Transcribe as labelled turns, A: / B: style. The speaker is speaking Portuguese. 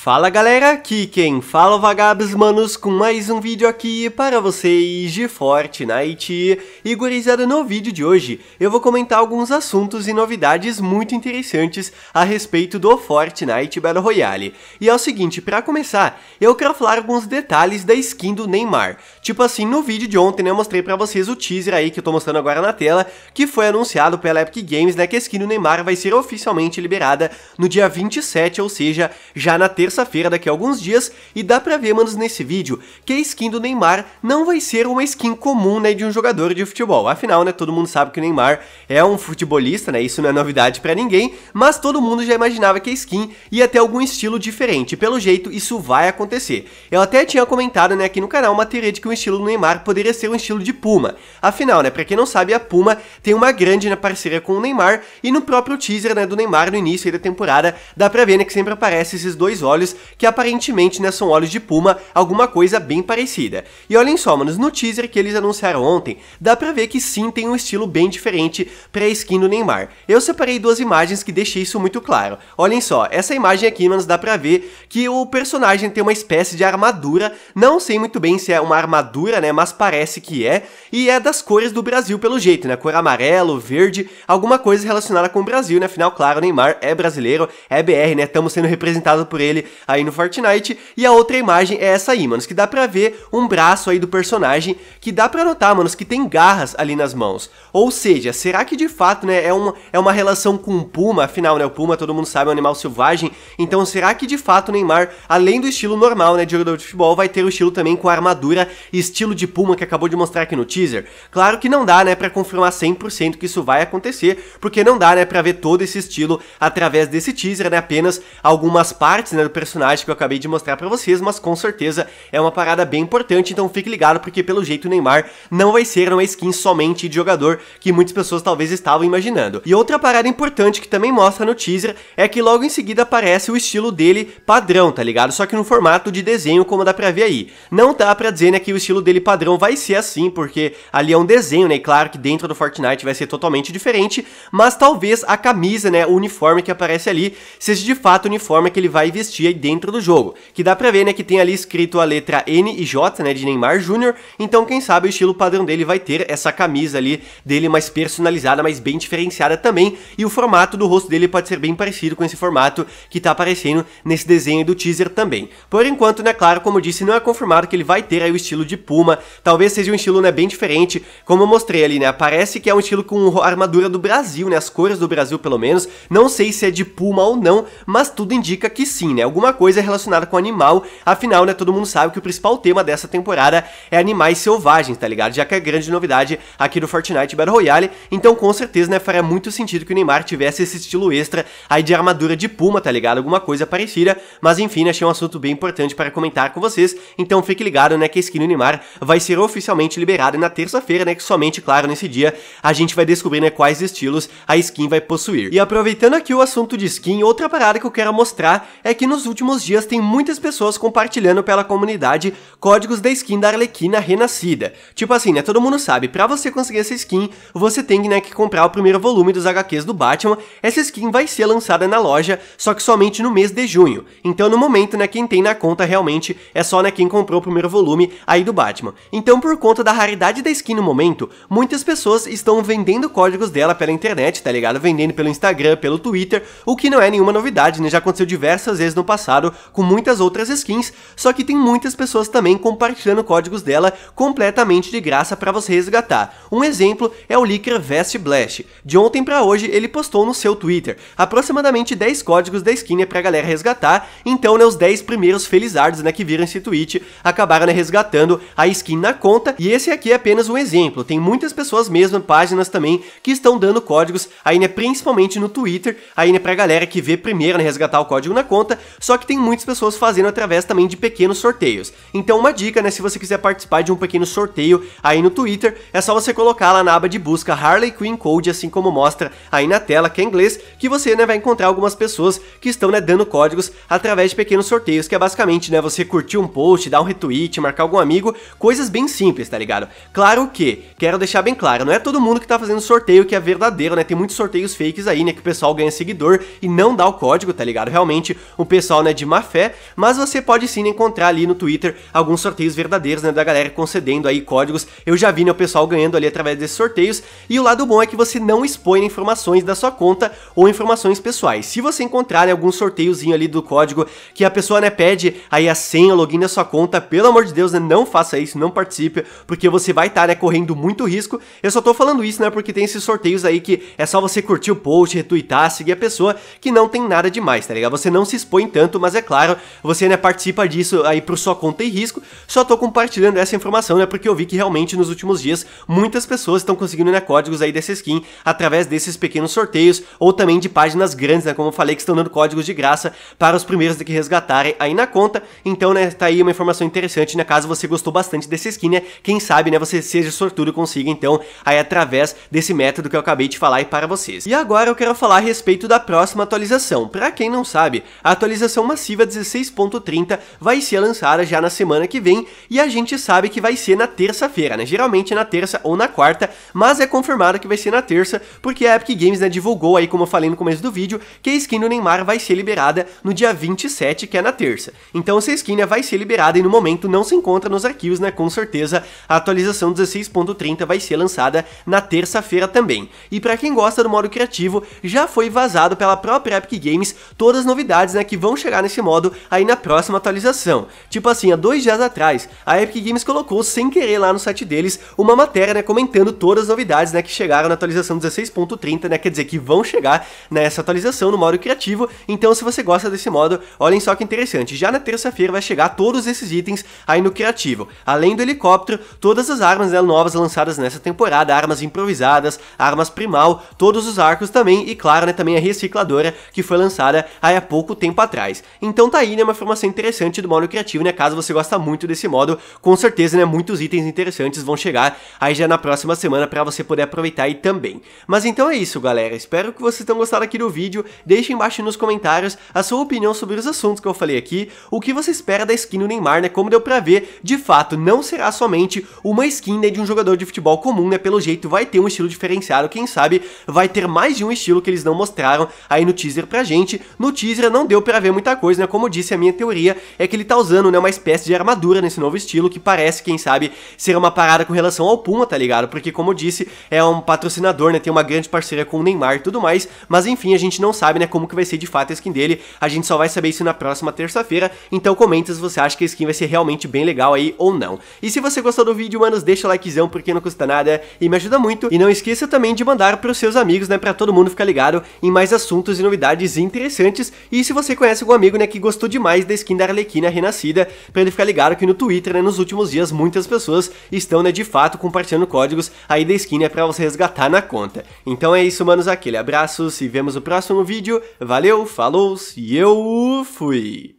A: Fala galera, aqui quem fala é o Vagabos Manos com mais um vídeo aqui para vocês de Fortnite. E gurizada, no vídeo de hoje eu vou comentar alguns assuntos e novidades muito interessantes a respeito do Fortnite Battle Royale. E é o seguinte, para começar, eu quero falar alguns detalhes da skin do Neymar. Tipo assim, no vídeo de ontem né, eu mostrei para vocês o teaser aí que eu tô mostrando agora na tela, que foi anunciado pela Epic Games, né, que a skin do Neymar vai ser oficialmente liberada no dia 27, ou seja, já na terça terça-feira daqui a alguns dias e dá pra ver, manos, nesse vídeo que a skin do Neymar não vai ser uma skin comum, né, de um jogador de futebol. Afinal, né, todo mundo sabe que o Neymar é um futebolista, né, isso não é novidade pra ninguém, mas todo mundo já imaginava que a skin ia ter algum estilo diferente. Pelo jeito, isso vai acontecer. Eu até tinha comentado, né, aqui no canal uma teoria de que o estilo do Neymar poderia ser um estilo de Puma. Afinal, né, pra quem não sabe, a Puma tem uma grande né, parceria com o Neymar e no próprio teaser, né, do Neymar no início da temporada, dá pra ver, né, que sempre aparece esses dois olhos que aparentemente né, são olhos de puma, alguma coisa bem parecida. E olhem só, manos, no teaser que eles anunciaram ontem, dá pra ver que sim tem um estilo bem diferente pra skin do Neymar. Eu separei duas imagens que deixei isso muito claro. Olhem só, essa imagem aqui, manos, dá pra ver que o personagem tem uma espécie de armadura, não sei muito bem se é uma armadura, né, mas parece que é, e é das cores do Brasil pelo jeito, né, cor amarelo, verde, alguma coisa relacionada com o Brasil, né, afinal, claro, o Neymar é brasileiro, é BR, né, estamos sendo representados por ele dele aí no Fortnite. E a outra imagem é essa aí, manos, que dá pra ver um braço aí do personagem, que dá pra notar, manos, que tem garras ali nas mãos. Ou seja, será que de fato, né, é uma, é uma relação com o Puma, afinal, né, o Puma, todo mundo sabe, é um animal selvagem, então será que de fato o Neymar, além do estilo normal, né, de jogador de futebol, vai ter o estilo também com armadura, estilo de Puma que acabou de mostrar aqui no teaser? Claro que não dá, né, pra confirmar 100% que isso vai acontecer, porque não dá, né, pra ver todo esse estilo através desse teaser, né, apenas algumas partes, né, personagem que eu acabei de mostrar para vocês, mas com certeza é uma parada bem importante, então fique ligado porque pelo jeito o Neymar não vai ser uma skin somente de jogador que muitas pessoas talvez estavam imaginando. E outra parada importante que também mostra no teaser é que logo em seguida aparece o estilo dele padrão, tá ligado? Só que no formato de desenho como dá pra ver aí. Não dá pra dizer né, que o estilo dele padrão vai ser assim, porque ali é um desenho, né? E claro que dentro do Fortnite vai ser totalmente diferente, mas talvez a camisa, né, o uniforme que aparece ali, seja de fato o uniforme que ele vai vestir dentro do jogo. Que dá pra ver, né, que tem ali escrito a letra N e J, né, de Neymar Júnior, então quem sabe o estilo padrão dele vai ter essa camisa ali dele mais personalizada, mais bem diferenciada também, e o formato do rosto dele pode ser bem parecido com esse formato que tá aparecendo nesse desenho do teaser também. Por enquanto, né, claro, como disse, não é confirmado que ele vai ter aí o estilo de Puma, talvez seja um estilo, né, bem diferente, como eu mostrei ali, né, parece que é um estilo com armadura do Brasil, né, as cores do Brasil pelo menos, não sei se é de Puma ou não, mas tudo indica que sim, né, alguma coisa relacionada com animal, afinal, né, todo mundo sabe que o principal tema dessa temporada é animais selvagens, tá ligado? Já que é grande novidade aqui do Fortnite Battle Royale, então com certeza, né, faria muito sentido que o Neymar tivesse esse estilo extra aí de armadura de puma, tá ligado? Alguma coisa parecida, mas enfim, né, achei um assunto bem importante para comentar com vocês, então fique ligado, né, que a skin do Neymar vai ser oficialmente liberada na terça-feira, né, que somente, claro, nesse dia a gente vai descobrir, né, quais estilos a skin vai possuir. E aproveitando aqui o assunto de skin, outra parada que eu quero mostrar é que no nos últimos dias tem muitas pessoas compartilhando pela comunidade códigos da skin da Arlequina Renascida. Tipo assim, né, todo mundo sabe, pra você conseguir essa skin, você tem né, que comprar o primeiro volume dos HQs do Batman. Essa skin vai ser lançada na loja, só que somente no mês de junho. Então no momento, né, quem tem na conta realmente é só né, quem comprou o primeiro volume aí do Batman. Então por conta da raridade da skin no momento, muitas pessoas estão vendendo códigos dela pela internet, tá ligado? Vendendo pelo Instagram, pelo Twitter, o que não é nenhuma novidade, né, já aconteceu diversas vezes no passado com muitas outras skins, só que tem muitas pessoas também compartilhando códigos dela completamente de graça para você resgatar. Um exemplo é o leaker Vest Blast. De ontem para hoje ele postou no seu Twitter aproximadamente 10 códigos da skin pra galera resgatar, então né, os 10 primeiros felizardos né, que viram esse tweet acabaram né, resgatando a skin na conta, e esse aqui é apenas um exemplo, tem muitas pessoas mesmo, páginas também, que estão dando códigos aí né, principalmente no Twitter, aí né, pra galera que vê primeiro né, resgatar o código na conta, só que tem muitas pessoas fazendo através também de pequenos sorteios. Então uma dica, né, se você quiser participar de um pequeno sorteio aí no Twitter, é só você colocar lá na aba de busca Harley Quinn Code, assim como mostra aí na tela, que é inglês, que você, né, vai encontrar algumas pessoas que estão, né, dando códigos através de pequenos sorteios, que é basicamente, né, você curtir um post, dar um retweet, marcar algum amigo, coisas bem simples, tá ligado? Claro que, quero deixar bem claro, não é todo mundo que tá fazendo sorteio que é verdadeiro, né, tem muitos sorteios fakes aí, né, que o pessoal ganha seguidor e não dá o código, tá ligado? Realmente, o pessoal pessoal né, de má fé, mas você pode sim encontrar ali no Twitter alguns sorteios verdadeiros né, da galera concedendo aí códigos. Eu já vi né, o pessoal ganhando ali através desses sorteios. E o lado bom é que você não expõe informações da sua conta ou informações pessoais. Se você encontrar né, algum sorteiozinho ali do código que a pessoa né, pede aí a senha, o login da sua conta, pelo amor de Deus, né, não faça isso, não participe, porque você vai estar tá, né, correndo muito risco. Eu só tô falando isso né, porque tem esses sorteios aí que é só você curtir o post, retweetar, seguir a pessoa, que não tem nada demais, tá ligado? Você não se expõe tanto, mas é claro, você né, participa disso aí por sua conta e risco. Só estou compartilhando essa informação, né? Porque eu vi que realmente nos últimos dias muitas pessoas estão conseguindo né, códigos aí dessa skin através desses pequenos sorteios ou também de páginas grandes, né? Como eu falei, que estão dando códigos de graça para os primeiros que resgatarem aí na conta. Então, né, tá aí uma informação interessante, né? Caso você gostou bastante dessa skin, né? Quem sabe, né, você seja sortudo e consiga, então, aí através desse método que eu acabei de falar aí para vocês. E agora eu quero falar a respeito da próxima atualização. Para quem não sabe, a atualização atualização massiva 16.30 vai ser lançada já na semana que vem e a gente sabe que vai ser na terça-feira, né? Geralmente é na terça ou na quarta, mas é confirmado que vai ser na terça, porque a Epic Games né, divulgou aí, como eu falei no começo do vídeo, que a skin do Neymar vai ser liberada no dia 27, que é na terça. Então essa skin né, vai ser liberada e no momento não se encontra nos arquivos, né? Com certeza a atualização 16.30 vai ser lançada na terça-feira também. E para quem gosta do modo criativo, já foi vazado pela própria Epic Games todas as novidades né, que vão vão chegar nesse modo aí na próxima atualização. Tipo assim, há dois dias atrás, a Epic Games colocou sem querer lá no site deles uma matéria, né, comentando todas as novidades, né, que chegaram na atualização 16.30, né, quer dizer que vão chegar nessa atualização no modo criativo. Então, se você gosta desse modo, olhem só que interessante. Já na terça-feira vai chegar todos esses itens aí no criativo. Além do helicóptero, todas as armas né, novas lançadas nessa temporada, armas improvisadas, armas primal, todos os arcos também e claro, né, também a recicladora que foi lançada aí há pouco tempo atrás então tá aí, né, uma formação interessante do modo criativo, né, caso você gosta muito desse modo, com certeza, né, muitos itens interessantes vão chegar aí já na próxima semana para você poder aproveitar aí também. Mas então é isso, galera, espero que vocês tenham gostado aqui do vídeo, deixe embaixo nos comentários a sua opinião sobre os assuntos que eu falei aqui, o que você espera da skin do Neymar, né, como deu pra ver, de fato, não será somente uma skin, né, de um jogador de futebol comum, né, pelo jeito vai ter um estilo diferenciado, quem sabe vai ter mais de um estilo que eles não mostraram aí no teaser pra gente, no teaser não deu pra ver ver muita coisa, né? Como eu disse, a minha teoria é que ele tá usando, né, uma espécie de armadura nesse novo estilo, que parece, quem sabe, ser uma parada com relação ao Puma, tá ligado? Porque, como eu disse, é um patrocinador, né, tem uma grande parceria com o Neymar e tudo mais, mas enfim, a gente não sabe, né, como que vai ser de fato a skin dele, a gente só vai saber isso na próxima terça-feira, então comenta se você acha que a skin vai ser realmente bem legal aí ou não. E se você gostou do vídeo, manos, deixa o likezão, porque não custa nada e me ajuda muito, e não esqueça também de mandar pros seus amigos, né, pra todo mundo ficar ligado em mais assuntos e novidades interessantes, e se você conhece tivesse algum amigo, né, que gostou demais da skin da Arlequina Renascida, pra ele ficar ligado que no Twitter, né, nos últimos dias, muitas pessoas estão, né, de fato compartilhando códigos aí da skin, né, pra você resgatar na conta. Então é isso, manos, aquele abraço, se vemos no próximo vídeo, valeu, falou e eu fui!